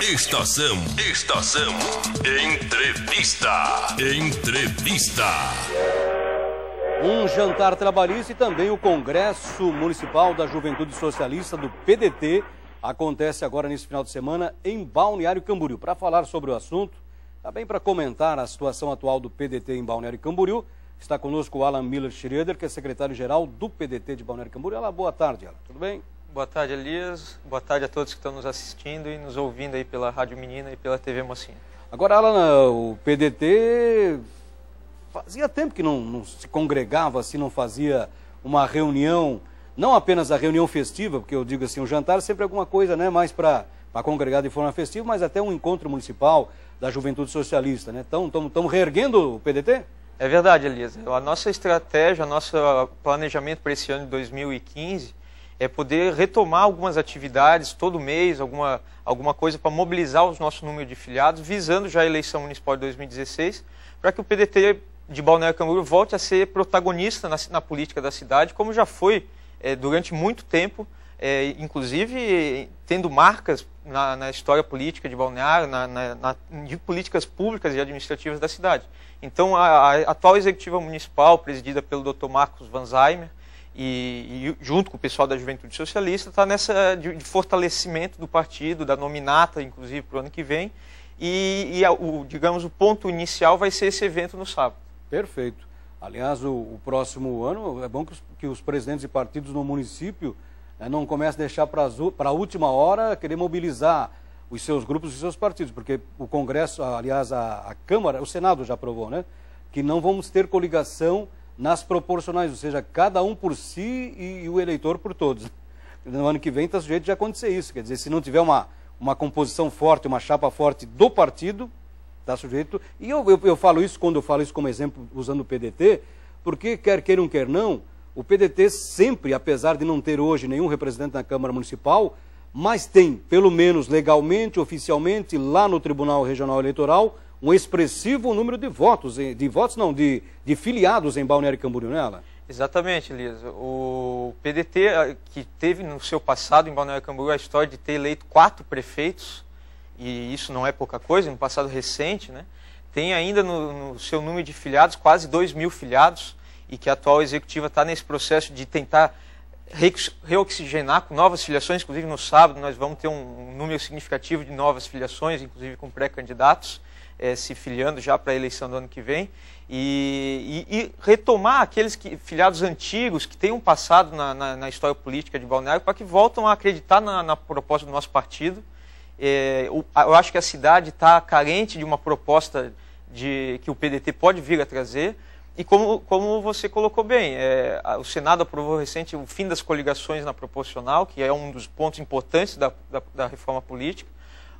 Estação, estação, entrevista, entrevista. Um jantar trabalhista e também o Congresso Municipal da Juventude Socialista do PDT acontece agora nesse final de semana em Balneário Camboriú. Para falar sobre o assunto, também tá para comentar a situação atual do PDT em Balneário Camboriú, está conosco o Alan Miller Schroeder, que é secretário-geral do PDT de Balneário Camboriú. Olá, boa tarde, Alan. Tudo bem? Boa tarde, Elias. Boa tarde a todos que estão nos assistindo e nos ouvindo aí pela Rádio Menina e pela TV Mocinha. Agora, Alan, o PDT fazia tempo que não, não se congregava, assim, não fazia uma reunião, não apenas a reunião festiva, porque eu digo assim, o um jantar é sempre é alguma coisa, né, mais para congregar de forma festiva, mas até um encontro municipal da Juventude Socialista, né? reerguendo o PDT? É verdade, Elias. A nossa estratégia, o nosso planejamento para esse ano de 2015 é poder retomar algumas atividades todo mês, alguma, alguma coisa para mobilizar o nosso número de filiados, visando já a eleição municipal de 2016, para que o PDT de Balneário Camboriú volte a ser protagonista na, na política da cidade, como já foi é, durante muito tempo, é, inclusive tendo marcas na, na, história política de Balneário, na, na, de políticas públicas e administrativas da cidade. Então, a, a atual executiva municipal, presidida pelo Dr. Marcos Vanzheimer, e, e, junto com o pessoal da Juventude Socialista, está nessa de, de, fortalecimento do partido, da nominata, inclusive, para o ano que vem. E, e a, o, digamos, o ponto inicial vai ser esse evento no sábado. Perfeito. Aliás, o, o próximo ano, é bom que os, que os presidentes e partidos no município né, não comecem a deixar para a última hora querer mobilizar os seus grupos e seus partidos, porque o Congresso, aliás, a, a Câmara, o Senado já aprovou, né? Que não vamos ter coligação nas proporcionais, ou seja, cada um por si e, e o eleitor por todos. No ano que vem está sujeito de acontecer isso. Quer dizer, se não tiver uma, uma composição forte, uma chapa forte do partido, está sujeito. E eu, eu, eu falo isso quando eu falo isso como exemplo, usando o PDT, porque quer queiram, quer não, o PDT sempre, apesar de não ter hoje nenhum representante na Câmara Municipal, mas tem, pelo menos legalmente, oficialmente, lá no Tribunal Regional Eleitoral, um expressivo número de votos, de votos não, de, de filiados em Balneário Camboriú, nela né, Exatamente, Lisa. O PDT, eh, que teve no seu passado em Balneário Camboriú a história de ter eleito quatro prefeitos, e isso não é pouca coisa, no passado recente, né? tem ainda no, no seu número de filiados quase 2 mil filiados, e que a atual executiva está nesse processo de tentar reoxigenar com novas filiações, inclusive no sábado nós vamos ter um, um número significativo de novas filiações, inclusive com pré-candidatos é, se filiando já para a eleição do ano que vem, e, e, e, retomar aqueles que, filiados antigos que têm um passado na, na, na história política de Balneário para que voltam a acreditar na, na proposta do nosso partido. É, eh, eu, eu, acho que a cidade está carente de uma proposta de, que o PDT pode vir a trazer. E como, como você colocou bem, é, o Senado aprovou recente o fim das coligações na proporcional, que é um dos pontos importantes da, da, da reforma política.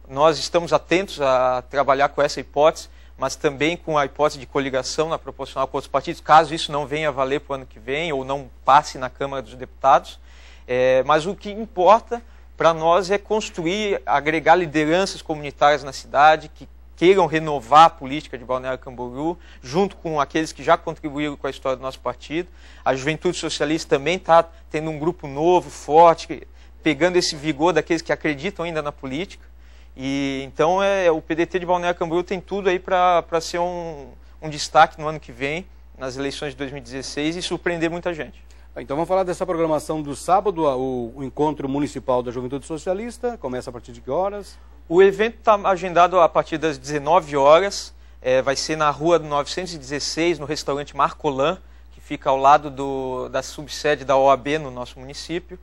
Nós estamos atentos a trabalhar com essa hipótese, mas também com a hipótese de coligação na proporcional com outros partidos, caso isso não venha a valer para o ano que vem ou não passe na Câmara dos Deputados. É, mas o que importa para nós é construir, agregar lideranças comunitárias na cidade que queiram renovar a política de Balneário Camboriú, junto com aqueles que já contribuíram com a história do nosso partido. A Juventude Socialista também está tendo um grupo novo, forte, pegando esse vigor daqueles que acreditam ainda na política. E então é, é o PDT de Balneário Camboriú tem tudo aí para ser um, um destaque no ano que vem, nas eleições de 2016 e surpreender muita gente. Ah, então vamos falar dessa programação do sábado, o encontro municipal da Juventude Socialista, começa a partir de que horas? O evento está agendado a partir das 19 horas, é, vai ser na rua 916, no restaurante Marcolan, que fica ao lado do, da subsede da OAB no nosso município.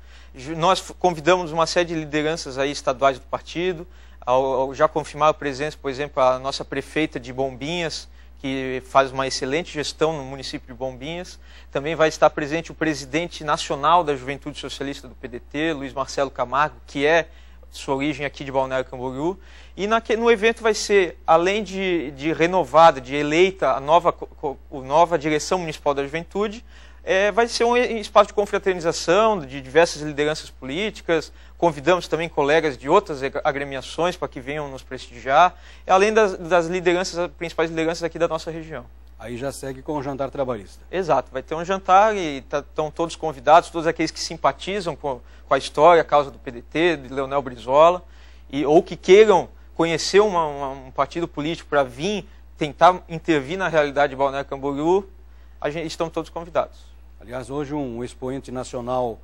Nós convidamos uma série de lideranças aí estaduais do partido, ao, ao já confirmar a presença, por exemplo, a nossa prefeita de Bombinhas, que faz uma excelente gestão no município de Bombinhas. Também vai estar presente o presidente nacional da Juventude Socialista do PDT, Luiz Marcelo Camargo, que é sua origem aqui de Balneário Camboriú. E naque, no evento vai ser, além de, de renovada, de eleita a nova, a nova direção municipal da juventude, é, vai ser um espaço de confraternização de diversas lideranças políticas. Convidamos também colegas de outras agremiações para que venham nos prestigiar, além das, das lideranças, principais lideranças aqui da nossa região. Aí já segue com o jantar trabalhista. Exato, vai ter um jantar e estão tá, todos convidados, todos aqueles que simpatizam com, com, a história, a causa do PDT, de Leonel Brizola, e, ou que queiram conhecer uma, uma, um partido político para vir tentar intervir na realidade de Balneário Camboriú, gente, estão todos convidados. Aliás, hoje um expoente nacional